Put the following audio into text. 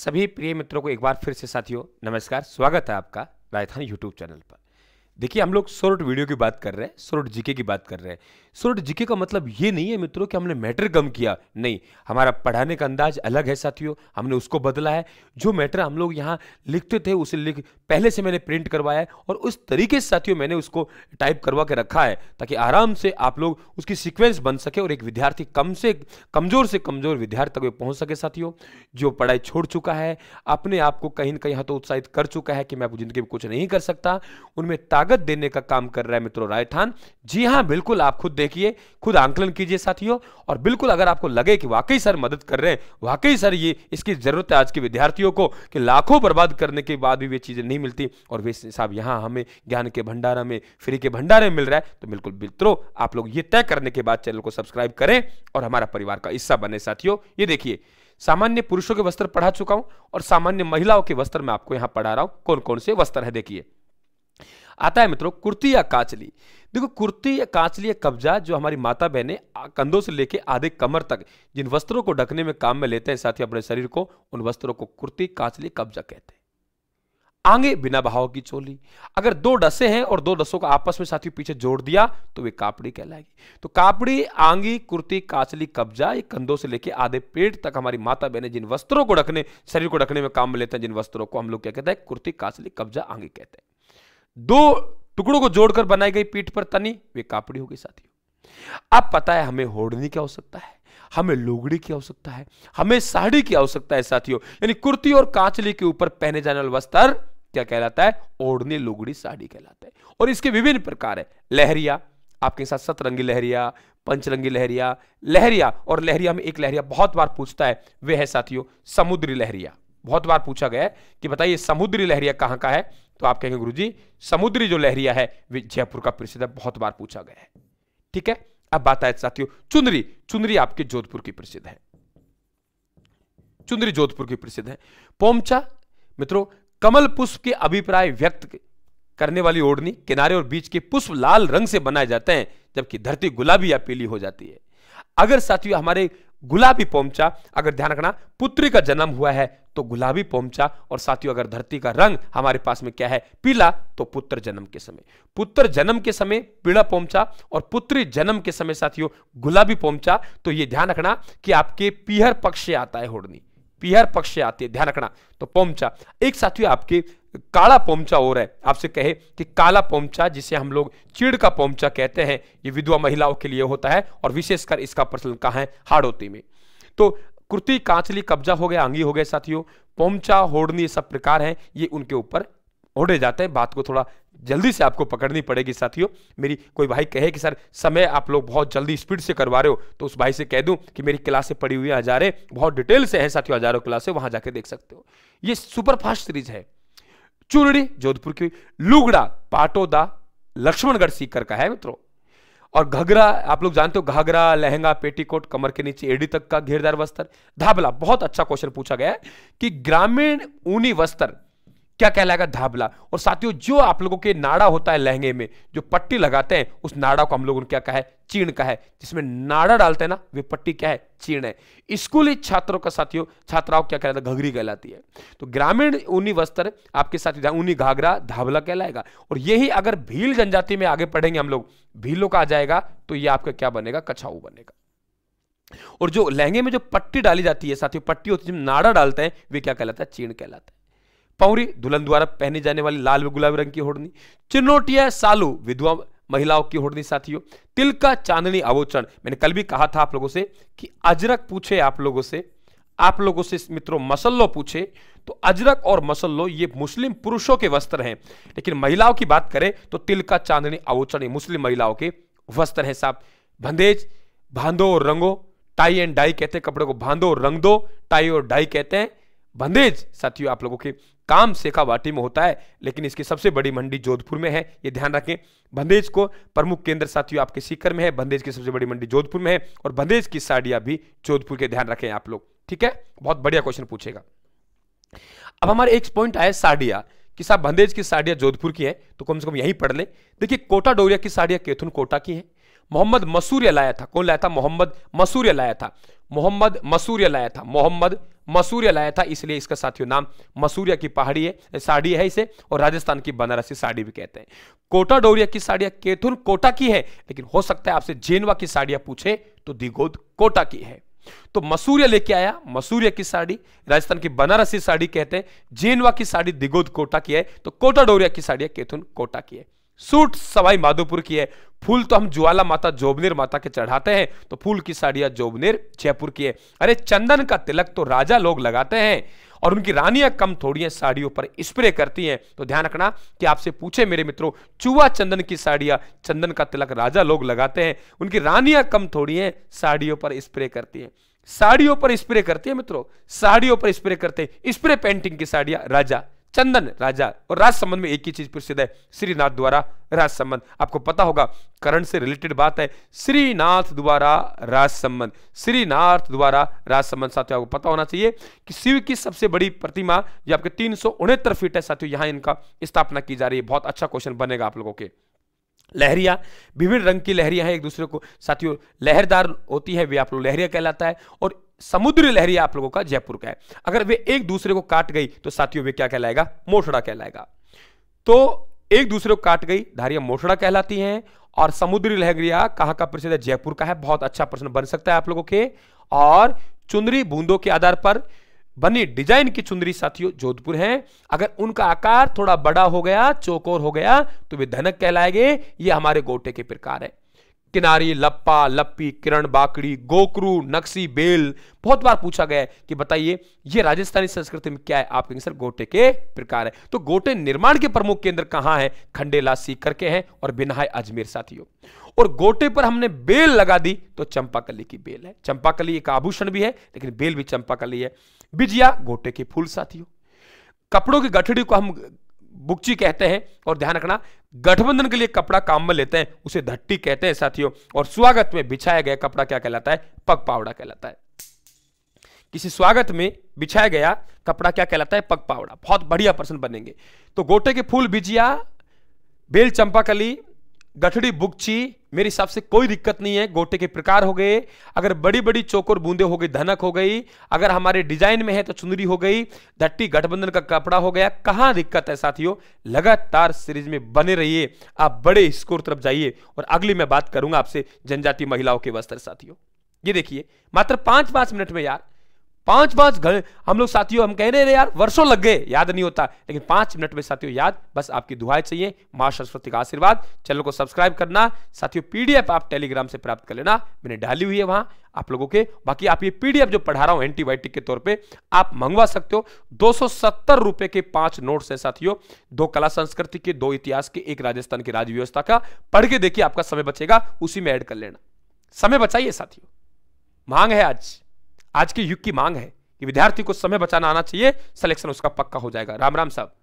सभी प्रिय मित्रों को एक बार फिर से साथियों नमस्कार स्वागत है आपका राजधानी यूट्यूब चैनल पर देखिए हम लोग सोरठ वीडियो की बात कर रहे हैं सोरठ जीके की बात कर रहे हैं सोरठ जीके का मतलब ये नहीं है मित्रों कि हमने मैटर कम किया नहीं हमारा पढ़ाने का अंदाज अलग है साथियों हमने उसको बदला है जो मैटर हम लोग यहाँ लिखते थे उसे लिख पहले से मैंने प्रिंट करवाया है और उस तरीके से साथियों मैंने उसको टाइप करवा के रखा है ताकि आराम से आप लोग उसकी सिक्वेंस बन सके और एक विद्यार्थी कम से कमज़ोर से कमज़ोर विद्यार्थी तक पहुँच सके साथियों जो पढ़ाई छोड़ चुका है अपने आप को कहीं ना कहीं तो उत्साहित कर चुका है कि मैं ज़िंदगी में कुछ नहीं कर सकता उनमें ताकत स्वागत देने का काम कर रहा है मित्रों राजस्थान जी हाँ बिल्कुल आप खुद देखिए खुद आंकलन कीजिए साथियों और बिल्कुल अगर आपको लगे कि वाकई सर मदद कर रहे हैं वाकई सर ये इसकी ज़रूरत है आज के विद्यार्थियों को कि लाखों बर्बाद करने के बाद भी वे चीज़ें नहीं मिलती और वे साहब यहाँ हमें ज्ञान के भंडारा में फ्री के भंडारे में मिल रहा है तो बिल्कुल मित्रों आप लोग ये तय करने के बाद चैनल को सब्सक्राइब करें और हमारा परिवार का हिस्सा बने साथियों ये देखिए सामान्य पुरुषों के वस्त्र पढ़ा चुका हूं और सामान्य महिलाओं के वस्त्र में आपको यहां पढ़ा रहा हूं कौन कौन से वस्त्र है देखिए आता है मित्रों कुर्ती या कांचली देखो कुर्ती या कांचली या कब्जा जो हमारी माता बहनें कंधों से लेकर आधे कमर तक जिन वस्त्रों को ढकने में काम में लेते हैं साथ ही अपने शरीर को उन वस्त्रों को कुर्ती कांचली कब्जा कहते हैं आगे बिना बहाव की चोली अगर दो डसे हैं और दो डसों को आपस में साथियों पीछे जोड़ दिया तो वे कापड़ी कहलाएगी तो कापड़ी आंगी कुर्ती काचली कब्जा ये कंधों से लेकर आधे पेट तक हमारी माता बहनें जिन वस्त्रों को ढकने शरीर को ढकने में काम में लेते हैं जिन वस्त्रों को हम लोग क्या कहते हैं कुर्ती काचली कब्जा आंगी कहते हैं दो टुकड़ों को जोड़कर बनाई गई पीठ पर तनी वे कापड़ी हो गई साथियों अब पता है हमें होड़नी की आवश्यकता है हमें लुगड़ी की आवश्यकता है हमें साड़ी की आवश्यकता है साथियों यानी कुर्ती और कांचली के ऊपर पहने जाने वाला वस्त्र क्या कहलाता है ओढ़नी लुगड़ी साड़ी कहलाता है और इसके विभिन्न प्रकार है लहरिया आपके साथ सतरंगी लहरिया पंचरंगी लहरिया लहरिया और लहरिया में एक लहरिया बहुत बार पूछता है वह है साथियों समुद्री लहरिया बहुत बार पूछा गया है कि बताइए समुद्री लहरिया कहाँ का है तो आप कहेंगे गुरु जी समुद्री जो लहरिया है वे जयपुर का प्रसिद्ध है बहुत बार पूछा गया है ठीक है अब बात आए साथियों चुनरी चुनरी आपके जोधपुर की प्रसिद्ध है चुनरी जोधपुर की प्रसिद्ध है पोमचा मित्रों कमल पुष्प के अभिप्राय व्यक्त करने वाली ओढ़नी किनारे और बीच के पुष्प लाल रंग से बनाए जाते हैं जबकि धरती गुलाबी या पीली हो जाती है अगर साथियों हमारे गुलाबी पोमचा अगर ध्यान रखना पुत्री का जन्म हुआ है तो गुलाबी पोमचा और साथियों अगर धरती का रंग हमारे पास में क्या है पीला तो पुत्र जन्म के समय पुत्र जन्म के समय पीला पोमचा और पुत्री जन्म के समय साथियों गुलाबी पोमचा तो ये ध्यान रखना कि आपके पीहर पक्ष से आता है होड़नी पीहर पक्ष से आती है ध्यान रखना तो पोमचा एक साथी आपके काला पोमचा हो रहा है आपसे कहे कि काला पोमचा जिसे हम लोग चिड़ का पोमचा कहते हैं ये विधवा महिलाओं के लिए होता है और विशेषकर इसका प्रचलन कहा है हाड़ोती में तो कुर्ती कांचली कब्जा हो गया अंगी हो गया साथियों पोमचा होड़नी सब प्रकार है ये उनके ऊपर ओढ़े जाते हैं बात को थोड़ा जल्दी से आपको पकड़नी पड़ेगी साथियों मेरी कोई भाई कहे कि सर समय आप लोग बहुत जल्दी स्पीड से करवा रहे हो तो उस भाई से कह दूं कि मेरी क्लासें पड़ी हुई हैं हजारे बहुत डिटेल से हैं साथियों हजारों क्लासें वहां जाके देख सकते हो ये सुपर फास्ट सीरीज है चूरड़ी जोधपुर की लुगड़ा पाटोदा लक्ष्मणगढ़ सीकर का है मित्रों और घघरा आप लोग जानते हो घाघरा लहंगा पेटीकोट कमर के नीचे एडी तक का घेरदार वस्त्र धाबला बहुत अच्छा क्वेश्चन पूछा गया है कि ग्रामीण ऊनी वस्त्र क्या कहलाएगा धाबला और साथियों जो आप लोगों के नाड़ा होता है लहंगे में जो पट्टी लगाते हैं उस नाड़ा को हम लोगों ने क्या कहा है चीण का है जिसमें नाड़ा डालते हैं ना वे पट्टी क्या है चीण है स्कूली छात्रों का साथियों छात्राओं क्या कहलाता है घघरी कहलाती है तो ग्रामीण ऊनी वस्त्र आपके साथ ऊनी घाघरा धाबला कहलाएगा और यही अगर भील जनजाति में आगे पढ़ेंगे हम लोग भीलों का आ जाएगा तो ये आपका क्या बनेगा कछाऊ बनेगा और जो लहंगे में जो पट्टी डाली जाती है साथियों पट्टी होती है नाड़ा डालते हैं वे क्या कहलाता है चीण कहलाता है पौरी दुल्हन द्वारा पहने जाने वाली लाल गुलाबी रंग की होड़नी चिन्नोटिया सालू विधवा महिलाओं की होड़नी साथियों तिल का चांदनी आभूषण मैंने कल भी कहा था आप लोगों से कि अजरक पूछे आप लोगों से आप लोगों से मित्रों मसल्लो पूछे तो अजरक और मसल्लो ये मुस्लिम पुरुषों के वस्त्र हैं लेकिन महिलाओं की बात करें तो तिल का चांदनी आवोचन मुस्लिम महिलाओं के वस्त्र है साहब भंदेज भांदो और रंगो टाई एंड डाई कहते हैं कपड़े को भांदो और रंग दो टाई और डाई कहते हैं बंदेज साथियों आप लोगों के काम शेखावाटी में होता है लेकिन इसकी सबसे बड़ी मंडी जोधपुर में है ये ध्यान रखें बंदेज को प्रमुख केंद्र साथियों आपके सीकर में है बंदेज की सबसे बड़ी मंडी जोधपुर में है और बंदेज की साड़ियां भी जोधपुर के ध्यान रखें आप लोग ठीक है बहुत बढ़िया क्वेश्चन पूछेगा अब हमारे एक पॉइंट आया साड़िया कि साहब बंदेज की साड़ियां जोधपुर की है तो कम से कम यही पढ़ लें देखिए कोटा डोरिया की साड़ियां केथुन कोटा की है मोहम्मद मसूरिया लाया था कौन लाया था मोहम्मद मसूरिया लाया था मोहम्मद मसूरिया लाया था मोहम्मद मसूरिया लाया था इसलिए इसका साथियों नाम मसूरिया की पहाड़ी है साड़ी है इसे और राजस्थान की बनारसी साड़ी भी कहते हैं कोटा डोरिया की साड़ियां केथुन कोटा की है लेकिन हो सकता है आपसे जेनवा की साड़ियां पूछे तो दिगोद कोटा की है तो मसूरिया लेके आया मसूरिया की साड़ी राजस्थान की बनारसी साड़ी कहते हैं जेनवा की साड़ी दिगोद कोटा की है तो कोटा डोरिया की साड़ियां केथुन कोटा की है सूट सवाई माधोपुर की है फूल तो हम ज्वाला माता जोबनेर माता के चढ़ाते हैं तो फूल की साड़ियां जोबनेर जयपुर की है अरे चंदन का तिलक तो राजा लोग लगाते हैं और उनकी रानियां कम थोड़ी हैं साड़ियों पर स्प्रे करती हैं तो ध्यान रखना कि आपसे पूछे मेरे मित्रों चुआ चंदन की साड़ियां चंदन का तिलक राजा लोग लगाते हैं उनकी रानियां कम थोड़ी हैं साड़ियों पर स्प्रे करती हैं साड़ियों पर स्प्रे करती है मित्रों साड़ियों पर स्प्रे करते हैं स्प्रे पेंटिंग की साड़ियां राजा चंदन राजा और राज संबंध में एक ही चीज प्रसिद्ध है श्रीनाथ द्वारा राज संबंध आपको पता होगा करण से रिलेटेड बात है श्रीनाथ द्वारा राज संबंध श्रीनाथ द्वारा राज संबंध साथियों आपको पता होना चाहिए कि शिव की सबसे बड़ी प्रतिमा जो आपके तीन फीट है साथियों यहां इनका स्थापना की जा रही है बहुत अच्छा क्वेश्चन बनेगा आप लोगों के लहरिया विभिन्न रंग की लहरियां हैं एक दूसरे को साथियों लहरदार होती है वे आप लोग लहरिया कहलाता है और समुद्र लहरिया आप लोगों का जयपुर का है अगर वे एक दूसरे को काट गई तो साथियों वे क्या कहलाएगा मोठड़ा कहलाएगा तो एक दूसरे को काट गई धारिया मोठड़ा कहलाती हैं और समुद्री लहरिया कहाँ का प्रसिद्ध है जयपुर का है बहुत अच्छा प्रश्न बन सकता है आप लोगों के और चुनरी बूंदों के आधार पर बनी डिजाइन की चुंदरी साथियों जोधपुर हैं अगर उनका आकार थोड़ा बड़ा हो गया चौकोर हो गया तो वे धनक कहलाएंगे ये हमारे गोटे के प्रकार है किनारी लप्पा लप्पी किरण बाकड़ी गोकरू नक्सी बेल बहुत बार पूछा गया है कि बताइए ये राजस्थानी संस्कृति में क्या है आप कहेंगे सर गोटे के प्रकार है तो गोटे निर्माण के प्रमुख केंद्र कहां है खंडेला सीकर के हैं और बिनाय अजमेर साथियों और गोटे पर हमने बेल लगा दी तो चंपाकली की बेल है चंपाकली एक आभूषण भी है लेकिन बेल भी चंपाकली है बिजिया गोटे के फूल साथियों कपड़ों की गठड़ी को हम बुकची कहते हैं और ध्यान रखना गठबंधन के लिए कपड़ा काम में लेते हैं उसे धट्टी कहते हैं साथियों और स्वागत में बिछाया गया कपड़ा क्या कहलाता है पग पावड़ा कहलाता है किसी स्वागत में बिछाया गया कपड़ा क्या कहलाता है पग पावड़ा बहुत बढ़िया पर्सन बनेंगे तो गोटे के फूल बिजिया बेल चंपाकली गठड़ी बुकची मेरी हिसाब से कोई दिक्कत नहीं है गोटे के प्रकार हो गए अगर बड़ी बड़ी चौकोर बूंदे हो गई धनक हो गई अगर हमारे डिजाइन में है तो चुनरी हो गई धट्टी गठबंधन का कपड़ा हो गया कहां दिक्कत है साथियों लगातार सीरीज में बने रहिए आप बड़े स्कोर तरफ जाइए और अगली मैं बात करूंगा आपसे जनजातीय महिलाओं के वस्त्र साथियों ये देखिए मात्र पांच पांच मिनट में यार पांच पांच घंटे हम लोग साथियों हम कह रहे हैं यार वर्षों लग गए याद नहीं होता लेकिन पांच मिनट में साथियों याद बस आपकी दुआएं चाहिए मां सरस्वती का आशीर्वाद चैनल को सब्सक्राइब करना साथियों पीडीएफ आप टेलीग्राम से प्राप्त कर लेना मैंने डाली हुई है वहां आप लोगों के बाकी आप ये पीडीएफ जो पढ़ा रहा हूं एंटीबायोटिक के तौर पे आप मंगवा सकते हो दो रुपए के पांच नोट है साथियों दो कला संस्कृति के दो इतिहास के एक राजस्थान की राज्य व्यवस्था का पढ़ के देखिए आपका समय बचेगा उसी में एड कर लेना समय बचाइए साथियों मांग है आज आज के युग की मांग है कि विद्यार्थी को समय बचाना आना चाहिए सिलेक्शन उसका पक्का हो जाएगा राम राम साहब